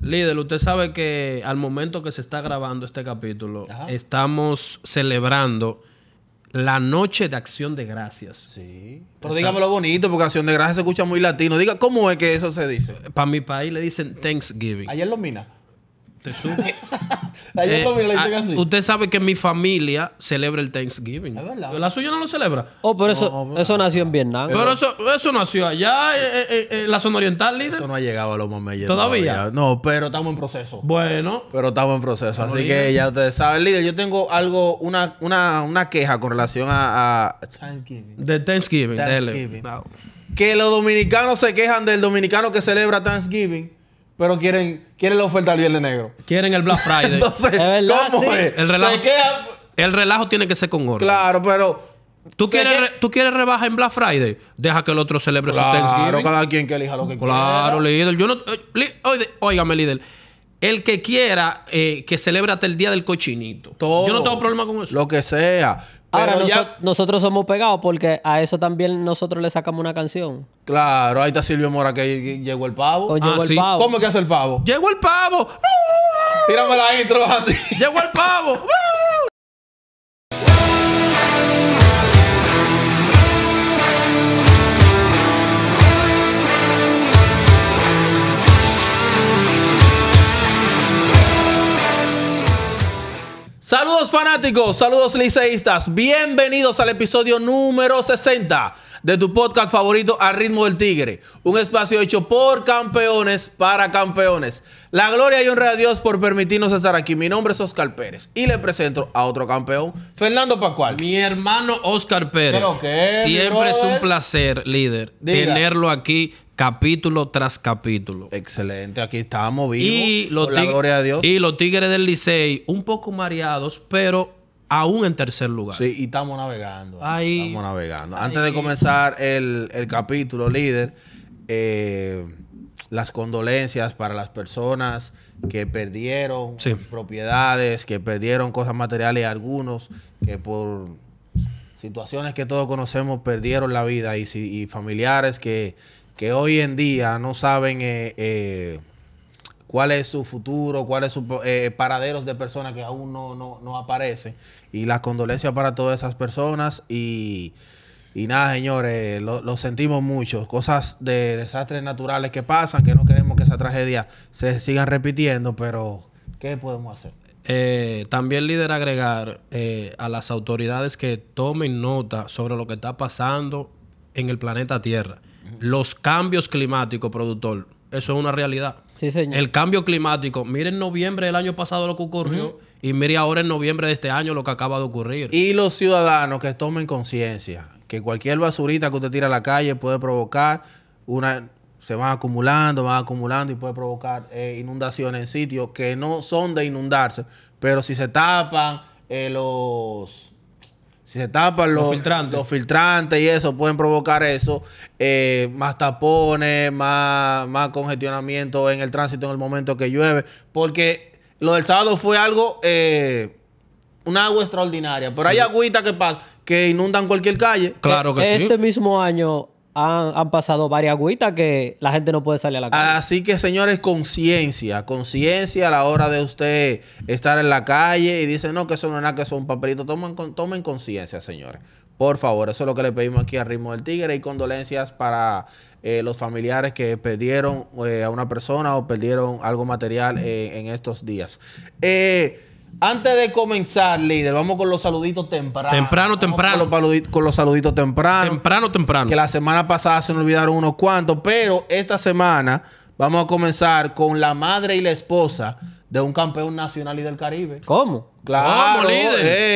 Líder, usted sabe que al momento que se está grabando este capítulo, estamos celebrando la noche de acción de gracias. Sí. Pero lo bonito, porque acción de gracias se escucha muy latino. Diga, ¿cómo es que eso se dice? Para mi país le dicen Thanksgiving. Ayer lo mina. Eh, ah, usted sabe que mi familia celebra el Thanksgiving. Ah, la suya no lo celebra. Oh, pero eso, eso nació en Vietnam. Pero eso, eso nació allá, en eh, eh, la zona oriental, líder. Eso no ha llegado a los momentos. ¿Todavía? No, pero estamos en proceso. Bueno, Pero estamos en proceso. Así que ya ustedes saben, líder. Yo tengo algo, una, una, queja con relación a, Thanksgiving. de Thanksgiving, Que los dominicanos se quejan del dominicano que celebra Thanksgiving pero quieren, quieren la oferta del Viernes Negro. Quieren el Black Friday. Entonces, ¿cómo es? El relajo, el relajo tiene que ser con oro. Claro, pero. ¿Tú, quieres ¿Tú quieres rebaja en Black Friday? Deja que el otro celebre su Claro, cada quien que elija lo que Claro, líder. Yo no, eh, líder. El que quiera eh, que celebre hasta el día del cochinito. Todo. Yo no tengo problema con eso. Lo que sea. Ahora, nosotros somos pegados porque a eso también nosotros le sacamos una canción. Claro, ahí está Silvio Mora que llegó el pavo. Pues ah, llegó el pavo. ¿Cómo que hace el pavo? ¡Llegó el pavo! Tírame la intro ¡Llegó el pavo! Saludos fanáticos, saludos liceístas, bienvenidos al episodio número 60 de tu podcast favorito Al ritmo del tigre, un espacio hecho por campeones para campeones. La gloria y honra a Dios por permitirnos estar aquí. Mi nombre es Oscar Pérez y le presento a otro campeón, Fernando Pascual. Mi hermano Oscar Pérez. Siempre es un placer, líder, tenerlo aquí capítulo tras capítulo. Excelente, aquí estábamos vivos. Y los, la de Dios. y los Tigres del Licey, un poco mareados, pero aún en tercer lugar. Sí, y estamos navegando. Ahí, estamos navegando. Antes de comenzar el, capítulo, líder, eh, las condolencias para las personas que perdieron propiedades, que perdieron cosas materiales, algunos que por situaciones que todos conocemos perdieron la vida y, y familiares que que hoy en día no saben eh, eh, cuál es su futuro, cuáles son sus eh, paraderos de personas que aún no, no, aparecen. Y las condolencias para todas esas personas. Y, nada, señores, lo, sentimos mucho. Cosas de desastres naturales que pasan, que no queremos que esa tragedia se siga repitiendo, pero ¿qué podemos hacer? Eh, también líder agregar a las autoridades que tomen nota sobre lo que está pasando en el planeta Tierra. Los cambios climáticos, productor, eso es una realidad. Sí, señor. El cambio climático, mire en noviembre del año pasado lo que ocurrió y mire ahora en noviembre de este año lo que acaba de ocurrir. Y los ciudadanos que tomen conciencia que cualquier basurita que usted tira a la calle puede provocar una se van acumulando, van acumulando y puede provocar eh, inundaciones en sitios que no son de inundarse, pero si se tapan eh, los si se tapan los, filtrantes. y eso, pueden provocar eso. Eh, más tapones, más, más congestionamiento en el tránsito en el momento que llueve. Porque lo del sábado fue algo, eh, una agua extraordinaria. Pero hay agüitas que, que inundan cualquier calle. Claro que sí. Este mismo año han, pasado varias agüitas que la gente no puede salir a la calle. Así que, señores, conciencia, conciencia a la hora de usted estar en la calle y dice, no, que eso no es nada, que eso es un papelito. Tomen, conciencia, señores. Por favor, eso es lo que le pedimos aquí a Ritmo del Tigre y condolencias para eh, los familiares que perdieron eh, a una persona o perdieron algo material eh, en estos días. Eh, antes de comenzar, líder, vamos con los saluditos temprano. Temprano, temprano. Con los, saluditos temprano. Temprano, temprano. Que la semana pasada se nos olvidaron unos cuantos, pero esta semana vamos a comenzar con la madre y la esposa de un campeón nacional y del Caribe. ¿Cómo? Claro, Vamos, líder? Eh,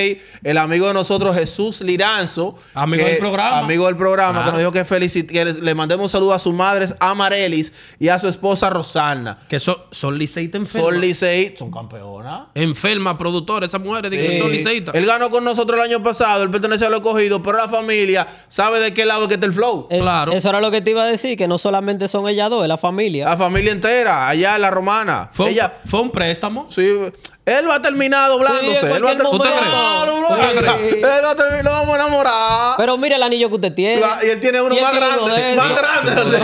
el amigo de nosotros Jesús Liranzo. Amigo del programa. Amigo del programa, que nos dijo que, le, mandemos un saludo a su madres Amarelis y a su esposa Rosana Que son liceitas enfermas. Son liceitas son campeonas. Enfermas, productores, esas mujeres son liceitas Él ganó con nosotros el año pasado, él pertenece a los cogido pero la familia sabe de qué lado que está el flow. Eh, claro. Eso era lo que te iba a decir, que no solamente son ellas dos, es la familia. La familia entera, allá en la romana. Fue, ella, fue un préstamo. Sí, él va ha terminado doblándose. él va a terminado Él va a lo vamos a enamorar. Pero mira el anillo que usted tiene. y él tiene uno más grande. Más grande.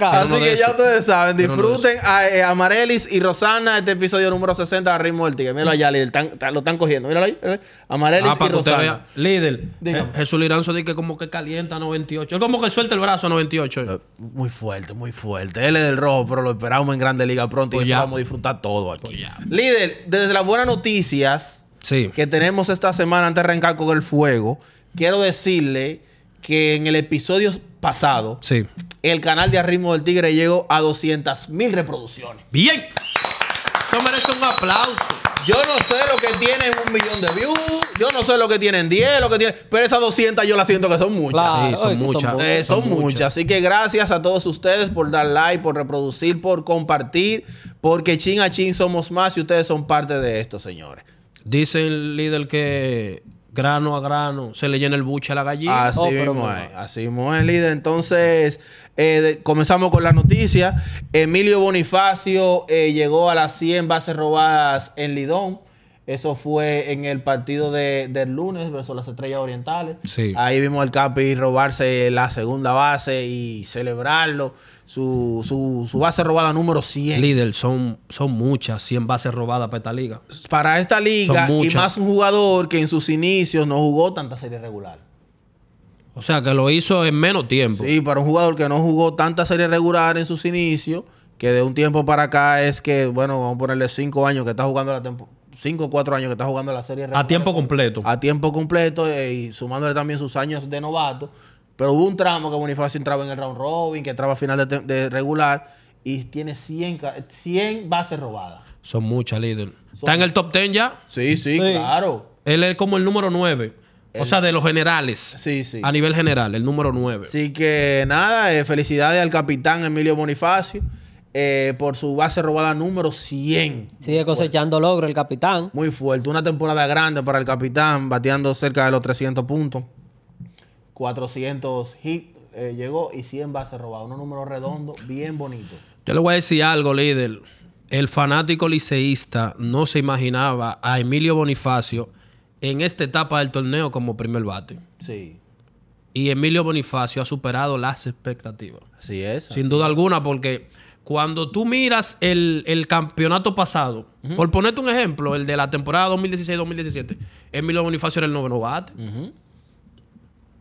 Así que ya ustedes saben. Disfruten a, eh, Amarelis y Rosana este episodio número 60 de Ritmo del Tigre. Míralo allá, líder. lo están cogiendo. Míralo ahí. Amarelis ah, y Rosana. Líder. Eh, Jesús Liranzo dice que como que calienta 98. Él como que suelta el brazo a 98. Eh, muy fuerte, muy fuerte. Él es del rojo, pero lo esperamos en Grande Liga pronto y pues ya. vamos a disfrutar todo aquí. Pues líder, desde la buenas noticias sí. que tenemos esta semana antes de arrancar con el fuego, quiero decirle que en el episodio pasado, el canal de Arritmo del Tigre llegó a 200 mil reproducciones. ¡Bien! Eso merece un aplauso. Yo no sé lo que tienen un millón de views, yo no sé lo que tienen 10, lo que tienen, pero esas 200 yo las siento que son muchas. sí, son, muchas. Eh, son, muchas. Así que gracias a todos ustedes por dar like, por reproducir, por compartir, porque chin a chin somos más y ustedes son parte de esto, señores. Dice el líder que grano a grano, se le llena el buche a la gallina. Así oh, mismo así líder. Entonces, eh, comenzamos con la noticia. Emilio Bonifacio eh, llegó a las 100 bases robadas en Lidón. Eso fue en el partido del lunes versus las Estrellas Orientales. Ahí vimos al Capi robarse la segunda base y celebrarlo. Su, base robada número 100. Líder, son, son muchas 100 bases robadas para esta liga. Para esta liga y más un jugador que en sus inicios no jugó tanta serie regular. O sea, que lo hizo en menos tiempo. Sí, para un jugador que no jugó tanta serie regular en sus inicios, que de un tiempo para acá es que, bueno, vamos a ponerle 5 años que está jugando la temporada 5 o 4 años que está jugando la serie. A tiempo completo. A tiempo completo eh, y sumándole también sus años de novato. Pero hubo un tramo que Bonifacio entraba en el round robin, que entraba a final de, regular y tiene 100, 100 bases robadas. Son muchas, líder. ¿Está en el top 10 ya? Sí, sí, claro. Él es como el número 9. O sea, de los generales. Sí, sí. A nivel general, el número 9. Así que nada, eh, felicidades al capitán Emilio Bonifacio. Eh, por su base robada número 100. Sigue cosechando logro el capitán. Muy fuerte. Una temporada grande para el capitán, bateando cerca de los 300 puntos. 400 hits eh, llegó y 100 bases robadas. Un número redondo, bien bonito. Yo le voy a decir algo, líder. El fanático liceísta no se imaginaba a Emilio Bonifacio en esta etapa del torneo como primer bate. Sí. Y Emilio Bonifacio ha superado las expectativas. Así es. Sin duda alguna, porque cuando tú miras el, campeonato pasado, por ponerte un ejemplo, el de la temporada 2016-2017, Emilio Bonifacio era el noveno bate.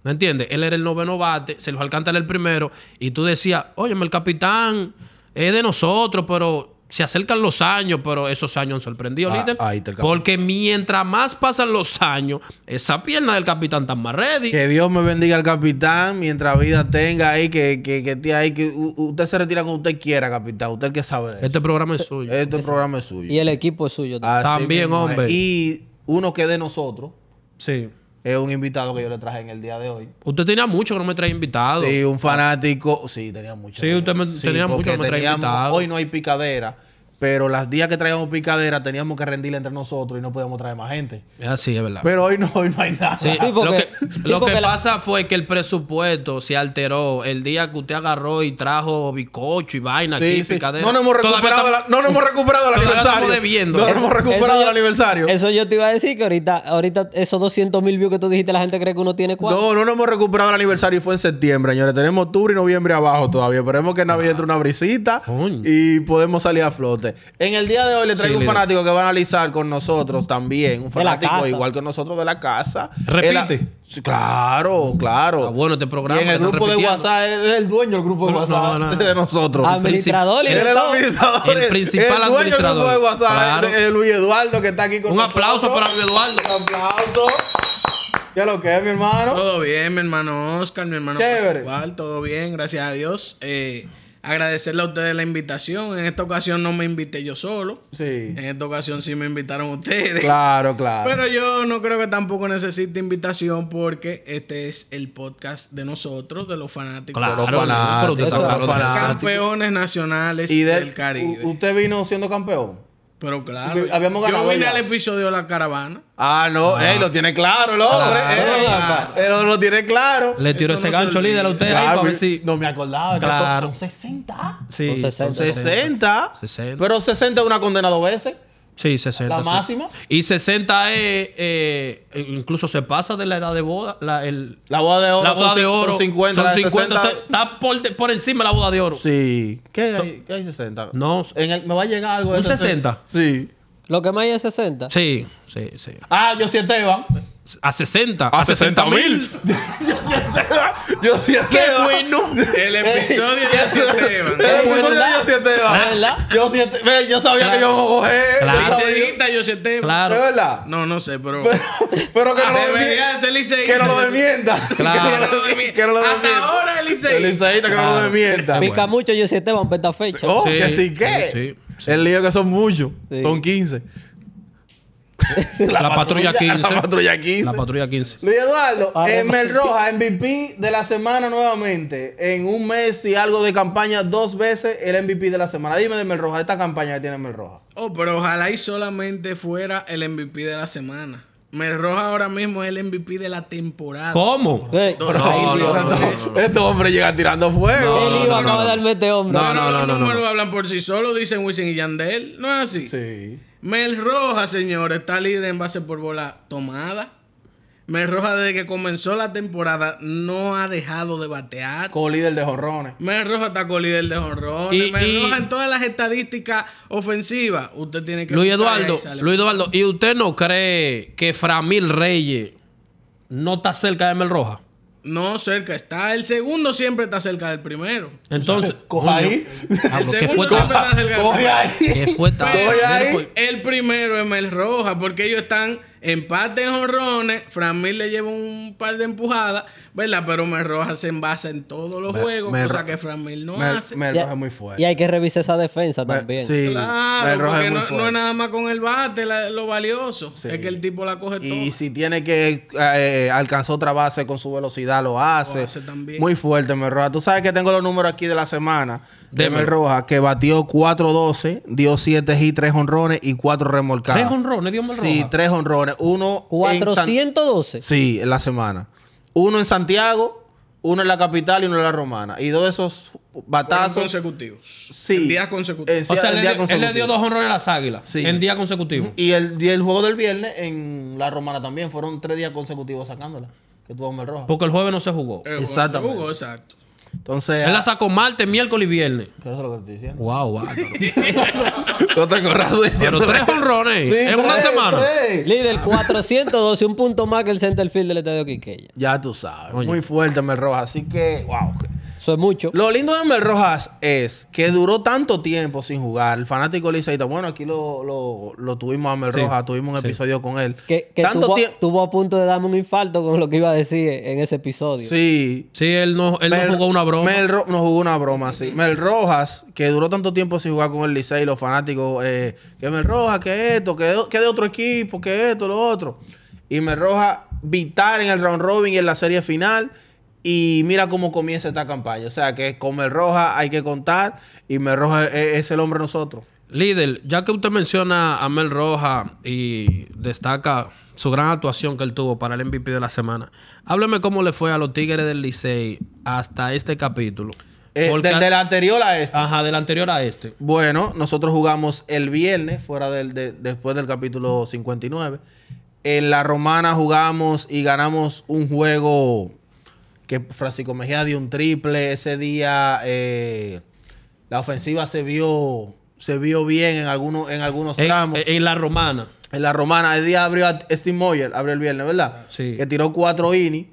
¿Me entiendes? Él era el noveno bate, se los alcanza el primero, y tú decías, oye, el capitán es de nosotros, pero se acercan los años, pero esos años han sorprendido, ah, líder. porque mientras más pasan los años, esa pierna del capitán está más ready. Que Dios me bendiga al capitán, mientras vida tenga ahí, que, que, que, ahí, usted se retira cuando usted quiera, capitán. Usted que sabe. eso. Este programa es suyo. Este programa es suyo. Y el equipo es suyo también. también, hombre. Y uno que de nosotros. Sí es un invitado que yo le traje en el día de hoy. Usted tenía mucho que no me traía invitado. Sí, un ah. fanático. Sí, tenía mucho. Sí, usted me, tenía mucho que no me traía invitado. Hoy no hay picadera. Pero las días que traíamos picadera teníamos que rendirle entre nosotros y no podíamos traer más gente. ...es Así es verdad. Pero hoy no, hoy no hay nada. lo que, pasa fue que el presupuesto se alteró. El día que usted agarró y trajo bicocho y vaina aquí, picadera. No nos hemos recuperado, no nos hemos recuperado el aniversario. No nos hemos recuperado el aniversario. Eso yo te iba a decir que ahorita, ahorita esos 200 mil views que tú dijiste, la gente cree que uno tiene cuatro. No, no nos hemos recuperado el aniversario y fue en septiembre, señores. Tenemos octubre y noviembre abajo todavía. Esperemos que en entre una brisita y podemos salir a flote. En el día de hoy le traigo un fanático que va a analizar con nosotros también. Un fanático igual que nosotros de la casa. Repite. claro, claro. Ah, bueno, te este programa. Y en el grupo de WhatsApp, es el dueño del grupo de WhatsApp de nosotros. Administrador. Él es el administrador. El principal el dueño Del grupo de WhatsApp es Luis Eduardo que está aquí con nosotros. Un aplauso para Luis Eduardo. Un aplauso. ¿Qué es lo que es, mi hermano? Todo bien, mi hermano Oscar, mi hermano Chévere. todo bien, gracias a Dios. Eh, agradecerle a ustedes la invitación. En esta ocasión no me invité yo solo. Sí. En esta ocasión sí me invitaron ustedes. Claro, claro. Pero yo no creo que tampoco necesite invitación porque este es el podcast de nosotros, de los fanáticos. Claro, los fanáticos. Los Campeones nacionales y del Caribe. ¿Usted vino siendo campeón? Pero claro. Habíamos ganado. Yo vine al episodio de la caravana. Ah, no. lo tiene claro el hombre. pero lo tiene claro. Le tiró ese gancho líder a usted. No me acordaba. Son, 60. Sí. 60. 60. 60. Pero 60 es una condena dos veces. Sí, 60. La máxima. Y 60 es. Eh, eh, incluso se pasa de la edad de boda. La, el, la boda de oro. La boda de oro. 50. Son 50 está por, por, encima la boda de oro. Sí. ¿Qué hay, 60? No. me va a llegar algo. ¿Un 60? Sí. ¿Lo que más hay es 60? Sí, sí, sí. Ah, yo sí, Esteban. A 60. A, a 60 mil. Yo siete ¡Qué bueno! El episodio de siete Yo El episodio siete verdad? Yo siete ve, Yo sabía que yo cogé. Claro. yo siete Claro. verdad? No, no sé, pero... Pero, ah, que, no lo de que no lo desmienta. Claro. lo Hasta ahora el liceísta. que no lo desmienta. Pica mucho yo siete Evan fecha. Oh, que sí, El lío que son muchos. Son 15. la, patrulla, 15. La patrulla 15. La patrulla 15. Luis Eduardo, ah, eh, Mel Roja, MVP de la semana nuevamente. En un mes y algo de campaña, dos veces el MVP de la semana. Dime de Mel Roja, esta campaña que tiene Mel Roja. Oh, pero ojalá y solamente fuera el MVP de la semana. Mel Roja ahora mismo es el MVP de la temporada. ¿Cómo? Hey. No, no, no, este hombre llega tirando fuego. Él iba a este hombre. No, no, no, no, hablan por sí solo dicen Wisin y Yandel. ¿No es así? Sí. Mel Roja, señores, está líder en base por bola tomada. Mel Roja, desde que comenzó la temporada, no ha dejado de batear. Con líder de jorrones. Mel Roja está con líder de jorrones. Mel en todas las estadísticas ofensivas. Usted tiene que. Luis Eduardo, Luis Eduardo, ¿y usted no cree que Framil Reyes no está cerca de Mel Roja? No, cerca está. El segundo siempre está cerca del primero. Entonces, coja ahí. Ah, el segundo está cerca del primero. El primero es Mel Roja, porque ellos están Empate en jorrones, Framil le lleva un par de empujadas, ¿verdad? Pero Merroja se envasa en todos los juegos, cosa que Framil no hace. Merroja es muy fuerte. Y hay que revisar esa defensa también. Sí, claro, porque no, no, es nada más con el bate lo valioso. Es que el tipo la coge todo... Y si tiene que eh, alcanzar otra base con su velocidad, lo hace. también. Muy fuerte, Merroja. Tú sabes que tengo los números aquí de la semana. Demel Rojas, que batió 4-12, dio 7 y 3 honrones y 4 remolcadas. ¿Tres honrones dio Mel Rojas? Sí, 3 honrones. Uno. ¿412? Sí, en la semana. Uno en Santiago, uno en la capital y uno en la romana. Y dos de esos batazos. Fueron consecutivos. Sí. En días consecutivos. O sea, él le dio dos honrones a las águilas. En días consecutivos. Y el, juego del viernes en la romana también. Fueron tres días consecutivos sacándola. Que tuvo Mel Porque el jueves no se jugó. El Exactamente. jugó, exacto. Entonces. Él la ah, sacó martes, miércoles y viernes. Pero eso es lo que estoy diciendo. Wow, wow. no te acordás de Pero tres honrones en una semana. Líder 412, un punto más que el centerfield del estadio Quiqueya. Ya tú sabes. Muy fuerte, me roja. Así que, wow. Eso es mucho. Lo lindo de Mel Rojas es que duró tanto tiempo sin jugar. El fanático está bueno, aquí lo, tuvimos a Mel Rojas, tuvimos un episodio con él. Que, que a punto de darme un infarto con lo que iba a decir en ese episodio. Sí. Sí, él no, jugó una broma. Mel no jugó una broma, sí. Mel Rojas, que duró tanto tiempo sin jugar con el Licey, los fanáticos, eh, que Mel Rojas, que esto, que de, que de otro equipo, que esto, lo otro. Y Mel Rojas, vital en el round robin y en la serie final. Y mira cómo comienza esta campaña. O sea que con Roja hay que contar y Mel Roja e-, e-, es, el hombre nosotros. Líder, ya que usted menciona a Mel Roja y destaca su gran actuación que él tuvo para el MVP de la semana, háblame cómo le fue a los Tigres del Licey hasta este capítulo. Eh, del, anterior a este. Ajá, del anterior a este. Bueno, nosotros jugamos el viernes, fuera del, después del capítulo 59. En la Romana jugamos y ganamos un juego que Francisco Mejía dio un triple. Ese día eh, la ofensiva se vio, se vio bien en algunos, en algunos en, tramos. En, la romana. En la romana. El día abrió a Steve Moyer, abrió el viernes, ¿verdad? Sí. Que tiró cuatro innings.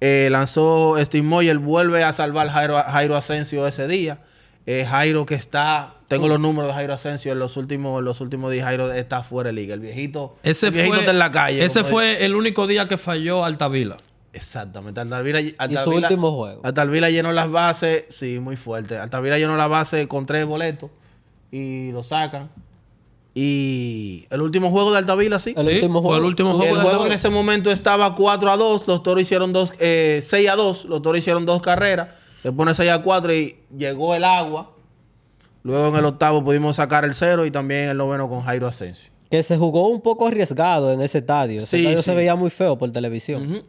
Eh, lanzó Steve Moyer, vuelve a salvar Jairo, Jairo Asensio ese día. Eh, Jairo que está, tengo los números de Jairo Asensio en los últimos, los últimos días Jairo está fuera de liga. El viejito, ese fue, está en la calle. Ese fue el único día que falló Altavila. Exactamente. Altavila, y último juego. llenó las bases, sí, muy fuerte. Altavila llenó las bases con tres boletos y lo sacan. Y el último juego de Altavila, sí. El último juego. el último juego. en ese momento estaba 4 a 2. Los toros hicieron dos, eh, 6 a 2. Los toros hicieron dos carreras. Se pone 6 a 4 y llegó el agua. Luego en el octavo pudimos sacar el cero y también el noveno con Jairo Asensio. Que se jugó un poco arriesgado en ese estadio. Ese sí, estadio se veía muy feo por televisión.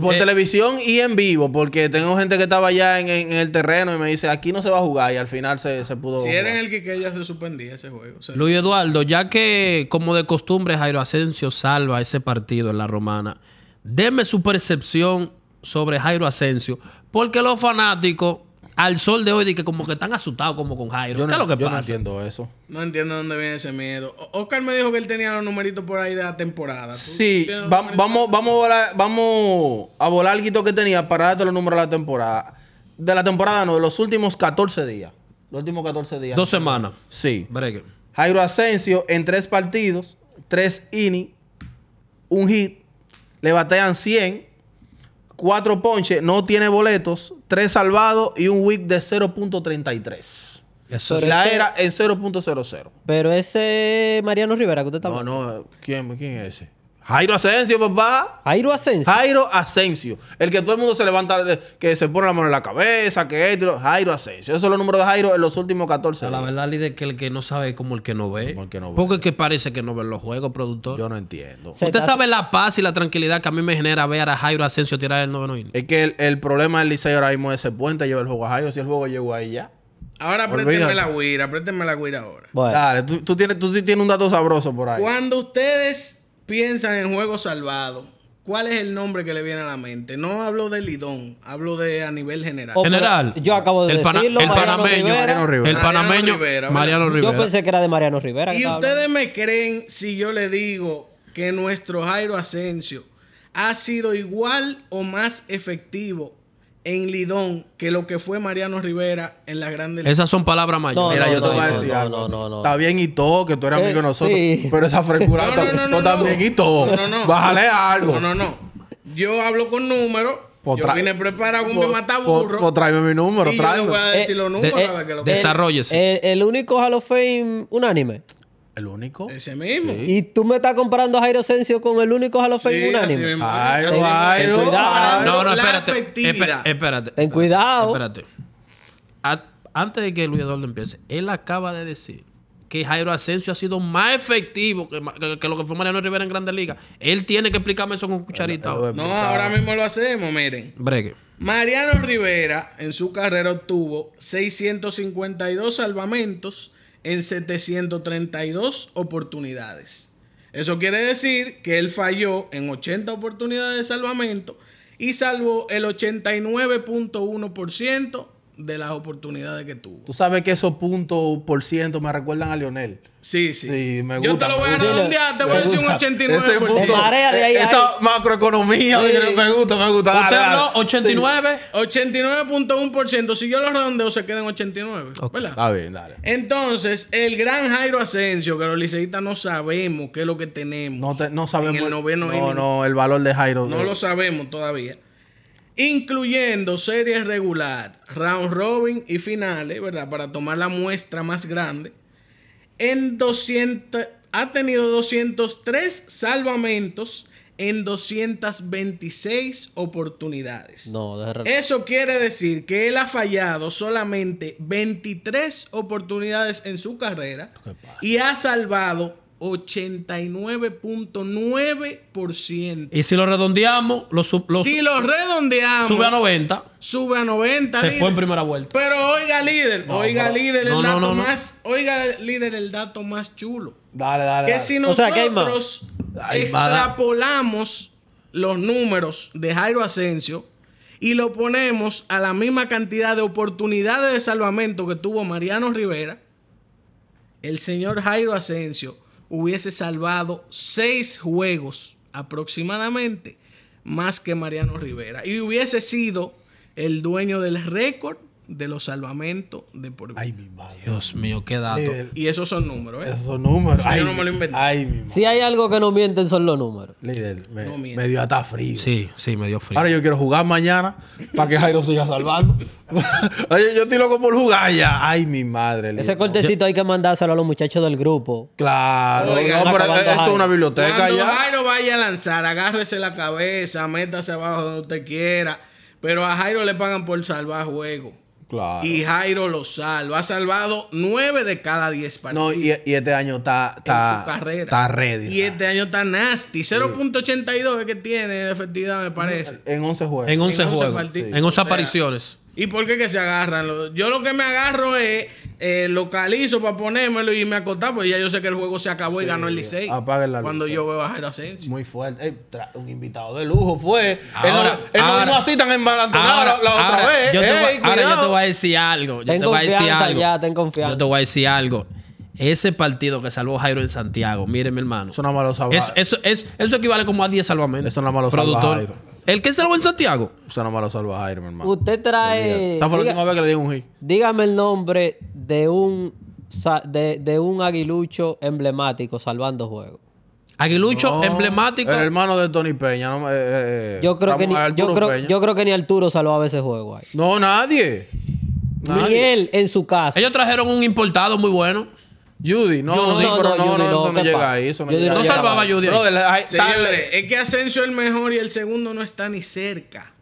Por eh, televisión y en vivo, porque tengo gente que estaba allá en, el terreno y me dice, aquí no se va a jugar y al final se, pudo... Si en el que, ya se suspendía ese juego. Luis Eduardo, ya que como de costumbre Jairo Asensio salva ese partido en la romana, deme su percepción sobre Jairo Asensio, porque los fanáticos al sol de hoy de que como que están asustados como con Jairo. ¿Qué no, es lo que no entiendo eso. No entiendo dónde viene ese miedo. Oscar me dijo que él tenía los numeritos por ahí de la temporada. Sí, vamos, vamos, a volar, vamos a volar que tenía para darte los números de la temporada. De la temporada no, de los últimos 14 días. Los últimos 14 días. Dos semanas. Sí. Jairo Asensio en tres partidos, tres innings, un hit, le batean 100 Cuatro ponches, no tiene boletos, Tres salvados y un WIC de 0.33. Eso la era en 0.00. Pero ese Mariano Rivera que usted está No, no, ¿quién, quién es ese? Jairo Asensio, papá. Jairo Asensio. Jairo Asensio. El que todo el mundo se levanta, que se pone la mano en la cabeza, que Jairo Asensio. Eso es los números de Jairo en los últimos 14 años. La verdad, líder, que el que no sabe es como el que no ve. Porque que parece que no ve los juegos, productor. Yo no entiendo. Usted sabe la paz y la tranquilidad que a mí me genera ver a Jairo Asensio tirar el noveno inning. Es que el, problema del Liceo ahora mismo es ese puente, lleva el juego a Jairo. Si el juego llegó ahí ya. Ahora la guira, la guira ahora. Dale, tú, tienes, tú tienes un dato sabroso por ahí. Cuando ustedes piensan en juego salvado, ¿cuál es el nombre que le viene a la mente? No hablo de Lidón, hablo de a nivel general. general. Yo acabo de decirlo. el panameño. Mariano Rivera. El panameño. Mariano Rivera, Yo pensé que era de Mariano Rivera. Y ustedes me creen si yo le digo que nuestro Jairo Asensio ha sido igual o más efectivo en Lidón que lo que fue Mariano Rivera en la grande Esas son palabras mayores. Mira, yo te voy a decir No, Está bien y todo, que tú eres amigo de eh, nosotros. Pero esa frescura no, bien y todo. No, no, no. Bájale algo. No, no, no. Yo hablo con números. Pues yo vine preparado con mi pues, pues, mataburro. Pues tráeme mi número, tráeme. Yo voy a decir eh, eh, Desarrollese. El, el único Hall of Fame unánime. El único. Ese mismo. Y tú me estás comparando a Jairo Asensio con el único Jalofei sí, unánime. Jairo, Jairo, No, no, espérate. Espérate, Ten cuidado. Espérate. antes de que Luis Eduardo empiece, él acaba de decir que Jairo Asensio ha sido más efectivo que, lo que fue Mariano Rivera en Grandes Ligas. Él tiene que explicarme eso con cucharita. cucharito. no, ahora mismo lo hacemos, miren. Bregue. Mariano Rivera en su carrera obtuvo 652 salvamentos en 732 oportunidades. Eso quiere decir que él falló en 80 oportunidades de salvamento y salvó el 89.1% de las oportunidades que tuvo. Tú sabes que esos puntos por ciento me recuerdan a Lionel. Sí, sí. Sí, Yo te lo voy a redondear, te voy a decir un 89. esa macroeconomía me gusta, me gusta. Dale, dale. No, 89. 89.1%. Si yo lo redondeo, se queda en 89. ¿Verdad? Está bien, dale. Entonces, el gran Jairo Asensio, que los liceístas no sabemos qué es lo que tenemos. No, te, no sabemos. No, no, el valor de Jairo. No lo sabemos todavía incluyendo series regular, round robin y finales, ¿verdad? Para tomar la muestra más grande. En ha tenido 203 salvamentos en 226 oportunidades. No, de Eso quiere decir que él ha fallado solamente 23 oportunidades en su carrera y ha salvado 89.9%. Y si lo redondeamos, lo, Si lo redondeamos. Sube a 90. Sube a 90. Se fue en primera vuelta. Pero oiga, líder. oiga, líder, el dato más. Oiga, líder, el dato más chulo. Dale, dale. Que si nosotros o extrapolamos los números de Jairo Asensio y lo ponemos a la misma cantidad de oportunidades de salvamento que tuvo Mariano Rivera, el señor Jairo Asensio hubiese salvado seis juegos aproximadamente más que Mariano Rivera y hubiese sido el dueño del récord de los salvamentos de por Ay, mi madre. Dios mío, qué dato. Eh, y esos son números, ¿eh? Esos son números. Ay, Si hay algo que no mienten son los números. me, dio hasta frío. Sí, sí, me dio frío. Ahora yo quiero jugar mañana para que Jairo siga salvando. Oye, yo estoy loco por jugar ya. Ay, mi madre. Ese cortecito hay que mandárselo a los muchachos del grupo. Claro. no, pero eso es una biblioteca Cuando ya. Jairo vaya a lanzar, agárrese la cabeza, métase abajo donde usted quiera. Pero a Jairo le pagan por salvar juego. Claro. Y Jairo lo salva. Ha salvado nueve de cada diez partidos. No, y, y este año está. está en su carrera. Está ready. Y este año está nasty. 0.82 es que tiene de efectividad, me parece. En 11 juegos. En 11, en 11 juegos. Sí. En 11 o sea, apariciones. ¿Y por qué que se agarran? Yo lo que me agarro es eh, localizo para ponérmelo y me acostar, porque ya yo sé que el juego se acabó y ganó el Licey. Cuando yo veo a Jairo Asensio. Muy fuerte. un invitado de lujo fue. Ahora, él no, vino así tan la, otra vez. Yo te, voy, a decir algo. Yo te voy a decir algo. Yo te voy a decir algo. Ese partido que salvó Jairo en Santiago, mire mi hermano. Eso Eso, eso, equivale como a 10 salvamentos. Eso no malo Jairo. ¿El que salvó en Santiago? Usted no me lo salva Jairo, mi hermano. Usted trae. Esta fue la última vez que le di un hit. Dígame el nombre de un, de, un aguilucho emblemático salvando juegos. Aguilucho emblemático. El hermano de Tony Peña. Eh, eh, eh, yo, creo que ni, yo, creo, yo creo que ni Arturo salvaba ese juego. Ahí. No, nadie. nadie. Ni él en su casa. Ellos trajeron un importado muy bueno. Judy, no, no, no, no, no, no, llega ahí. Eso no, llega. no salvaba a Judy. es que Asensio es el mejor y el segundo no está ni cerca.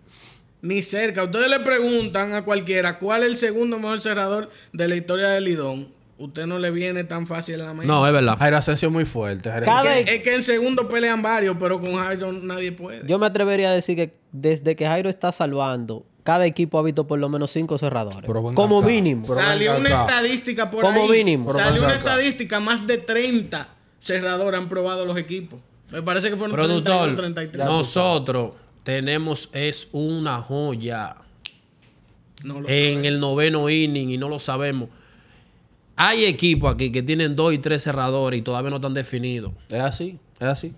Ni cerca. Ustedes le preguntan a cualquiera cuál es el segundo mejor cerrador de la historia de Lidón. Usted no le viene tan fácil a la mañana. No, es verdad. Jairo Asensio es muy fuerte. Cada... que, es que en segundo pelean varios, pero con Jairo nadie puede. Yo me atrevería a decir que desde que Jairo está salvando, cada equipo ha visto por lo menos cinco cerradores. como mínimo. Salió una estadística por como mínimo. Salió una estadística, más de 30 cerradores han probado los equipos. Me parece que fueron Productor, 33. Nosotros tenemos es una joya en el noveno inning y no lo sabemos. Hay equipos aquí que tienen dos y tres cerradores y todavía no están definidos. Es así, es así.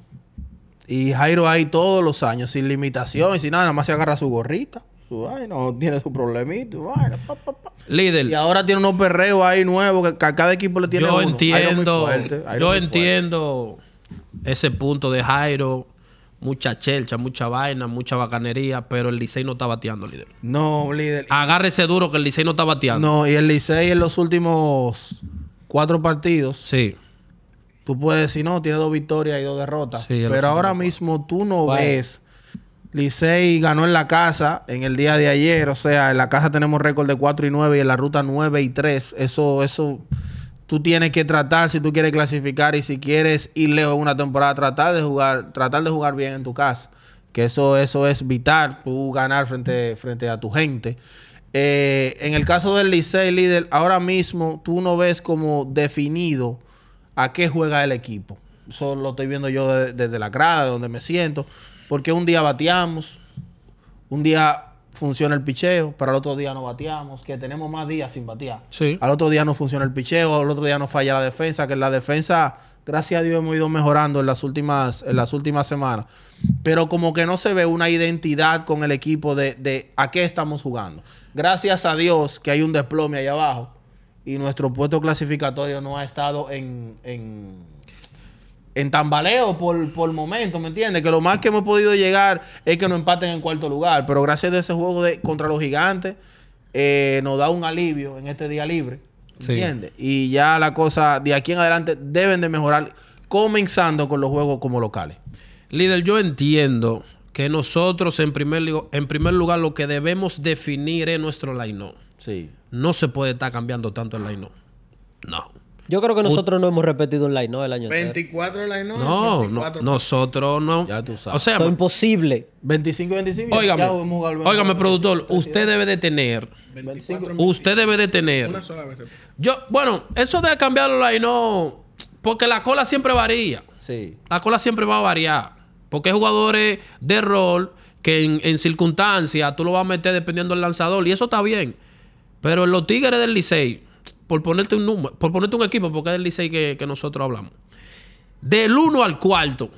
Y Jairo ahí todos los años, sin limitación y sin nada, nada más se agarra su gorrita. Ay, no, tiene su problemito. Líder. Y ahora tiene unos perreos ahí nuevos que a cada equipo le tiene yo Entiendo, yo entiendo ese punto de Jairo. Mucha chelcha, mucha vaina, mucha bacanería, pero el Licey no está bateando, líder. No, líder. Agárrese duro que el Licey no está bateando. No, y el Licey en los últimos cuatro partidos. Sí. Tú puedes decir, no, tiene dos victorias y dos derrotas. pero ahora mismo tú no ves Licey ganó en la casa en el día de ayer. O sea, en la casa tenemos récord de 4 y 9 y en la ruta 9 y 3. Eso, eso tú tienes que tratar si tú quieres clasificar y si quieres ir lejos una temporada, tratar de jugar, tratar de jugar bien en tu casa. Que eso, eso es vital, tú ganar frente, frente a tu gente. Eh, en el caso del Licey líder, ahora mismo tú no ves como definido a qué juega el equipo. Eso lo estoy viendo yo desde, la grada, donde me siento. Porque un día bateamos, un día funciona el picheo, pero al otro día no bateamos, que tenemos más días sin batear. Al otro día no funciona el picheo, al otro día no falla la defensa, que la defensa, gracias a Dios, hemos ido mejorando en las últimas, en las últimas semanas. Pero como que no se ve una identidad con el equipo de, a qué estamos jugando. Gracias a Dios que hay un desplome allá abajo y nuestro puesto clasificatorio no ha estado en en tambaleo por, por momento, ¿me entiendes? Que lo más que hemos podido llegar es que nos empaten en cuarto lugar. Pero gracias a ese juego de, contra los gigantes, eh, nos da un alivio en este día libre. ¿Entiendes? Y ya la cosa de aquí en adelante deben de mejorar, comenzando con los juegos como locales. Líder, yo entiendo que nosotros en primer, en primer lugar lo que debemos definir es nuestro line -up. Sí. No se puede estar cambiando tanto el line -up. No. Yo creo que nosotros no hemos repetido un line, ¿no? El año 24 line, no. No, nosotros no. O sea, es imposible. 25 25. Óigame, óigame productor, usted debe de tener 24, usted debe de tener una sola vez. Yo, bueno, eso debe cambiar los line no porque la cola siempre varía. Sí. La cola siempre va a variar, porque hay jugadores de rol que en, circunstancias tú lo vas a meter dependiendo del lanzador y eso está bien. Pero en los Tigres del Licey por ponerte un número, por ponerte un equipo, porque es el Licey que, nosotros hablamos. Del 1 al cuarto.